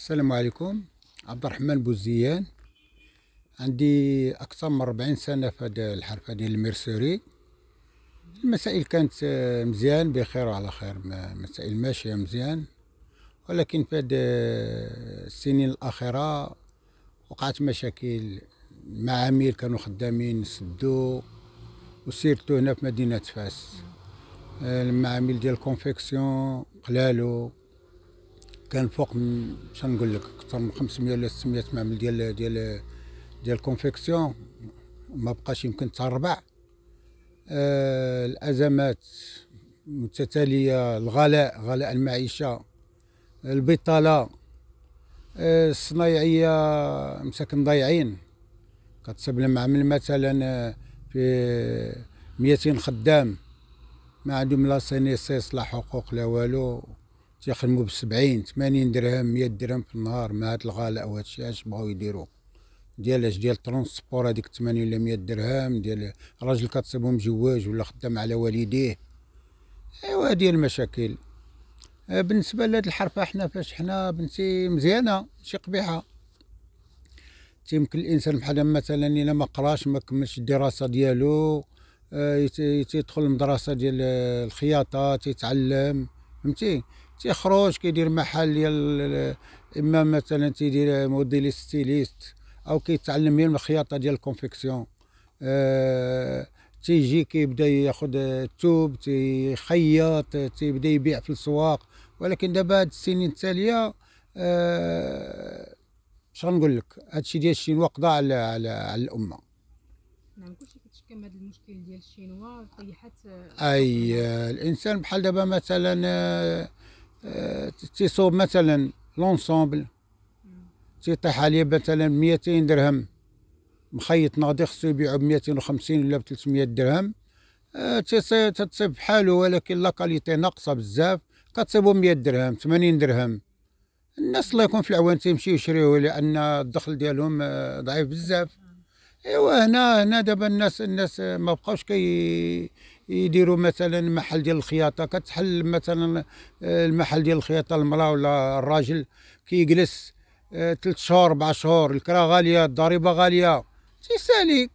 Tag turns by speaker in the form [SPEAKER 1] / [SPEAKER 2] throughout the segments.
[SPEAKER 1] السلام عليكم عبد الرحمن بوزيان عندي أكثر من 40 سنة في هذا الحرفة ديال الميرسوري المسائل كانت آه، مزيان بخير وعلى خير مسائل ماشية مزيان ولكن في هذه السنين الأخيرة وقعت مشاكل معامل كانوا خدامين سدو وسيرتو هنا في مدينة فاس المعامل آه، ديال الكونفيكسيون قلالو كان فوق شنو نقول لك اكثر من 500 ولا 600 معمل ديال ديال ديال الكونفيكسيون ما بقاش يمكن تربع آه الازمات متتاليه الغلاء غلاء المعيشه البطاله آه الصنايعيه مساكن ضايعين لهم المعمل مثلا آه، في 200 خدام ما عندهم لا سينيسيس لا حقوق لا والو تيخدمو بسبعين ثمانين درهم مية درهم في النهار مع هاد الغلاء هادشي اش بغاو يديرو ديال اش ديال ترونسبور هاديك ثمانين ولا مية درهم ديال راجل كتصيبو مجواج ولا خدام على والديه ايوا هادي المشاكل آه، بالنسبه لهاد الحرفه حنا فاش حنا بنتي مزيانه ماشي قبيحه تيمكن الانسان بحال مثلا الا ما قراش ما كملش الدراسه ديالو آه، تيدخل المدرسه ديال الخياطه تيتعلم فهمتي تيخرج كيدير محل ديال اما مثلا تيدير موديل ستيليست او كيتعلم من الخياطه ديال الكونفيكسيون أه تيجي كيبدا ياخذ الثوب تيخيط تيبدا يبيع في السواق ولكن دابا هاد السنين التاليه أه شنو نقول لك هادشي ديال الشينوا قضى على على, على الامه نعم كلشي كتشكى من هذا المشكل ديال الشينوا طيحت آه، اي آه، الانسان بحال دابا مثلا آه، تصوب مثلا لونسومبل تيطيح عليه مثلا 200 درهم مخيط ناضي خصو يبيعو ب 250 ولا ب 300 درهم آه، تتصيب بحالو ولكن لاكاليتي ناقصه بزاف كتصيبو 100 درهم 80 درهم الناس الله يكون في العوان تيمشيو يشريوه لان الدخل ديالهم آه، ضعيف بزاف ايوا هنا هنا دابا الناس الناس آه، مبقاوش كي يديروا مثلا محل ديال الخياطه كتحل مثلا آه، المحل ديال الخياطه المراه ولا الراجل كيجلس ثلاث آه، شهور اربع شهور الكرا غاليه الضريبه غاليه تيسالي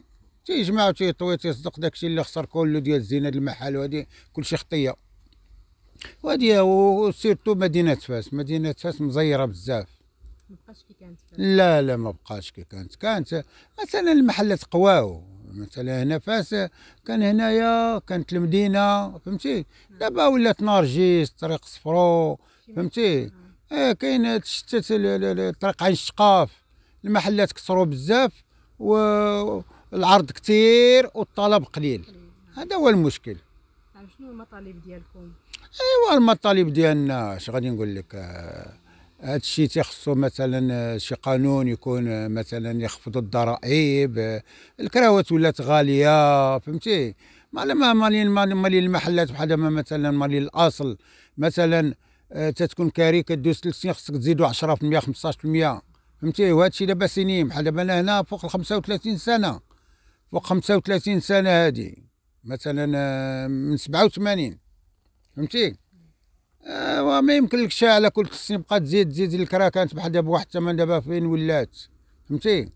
[SPEAKER 1] تيجمع وتيطوي تيصدق داكشي اللي خسر كله ديال الزينه ديال المحل وهادي كلشي خطيه وهادي وسيرتو مدينه فاس مدينه فاس مزيره بزاف مبقاش كي كانت لا لا ما بقاش كي كانت كانت مثلا المحلات قواو مثلا هنا فاس كان هنايا كانت المدينه فهمتي دابا ولات نارجيس طريق صفرو فهمتي اه كاين تشتت طريق عين الشقاف المحلات كثروا بزاف والعرض كثير والطلب قليل هذا هو المشكل طيب، شنو المطالب ديالكم ايوا المطالب ديالنا اش غادي نقول لك آه هذا الشيء تيخصو مثلا آه، شي قانون يكون آه، مثلا يخفض الضرائب آه، الكراوات ولات غاليه فهمتي ما مالي مالي المحلات بحال ما مثلا مالي الاصل مثلا تتكون كاري كدوز ثلاث سنين خصك تزيدو 10% 15% فهمتي وهذا الشيء دابا سنين بحال دابا انا هنا فوق ال 35 سنه فوق 35 سنه هذه مثلا من 87 فهمتي آه، وما يمكنلكش على كل خصني تبقى تزيد تزيد الكرا كانت بحال دابا واحد الثمن دابا فين ولات فهمتي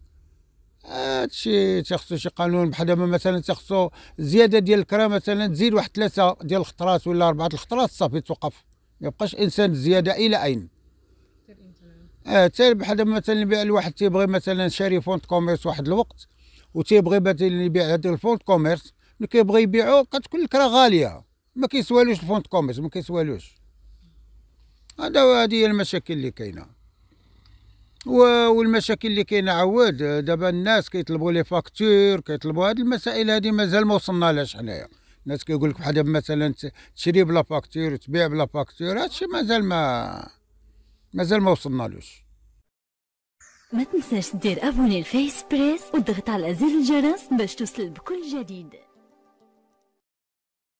[SPEAKER 1] هادشي تخصو شي قانون بحال دابا مثلا تخصو زياده ديال الكرا مثلا تزيد واحد ثلاثه ديال الخطرات ولا اربعه الخطرات صافي توقف ما يبقاش انسان زياده الى اين اه حتى بحال دابا مثلا يبيع الواحد تيبغي مثلا شاري فونت كوميرس واحد الوقت وتيبغي مثلا يبيع هذا الفونت كوميرس ملي كيبغي يبيعو كتكون الكرا غاليه ما كيسوالوش الفونت كوميرس ما كيسوالوش هذا هذه المشاكل اللي كاينه والمشاكل اللي كاينه عواد دابا الناس كيطلبوا لي فاكتور كيطلبوا هذه المسائل هذه مازال ما وصلنا لهاش حنايا الناس كيقول لك بحال مثلا تشري بلا فاكتور تبيع بلا فاكتور هادشي مازال ما مازال ما وصلنالوش ما تنساش دير ابوني الفيس بريس وضغط على زر الجرس باش توصل بكل جديد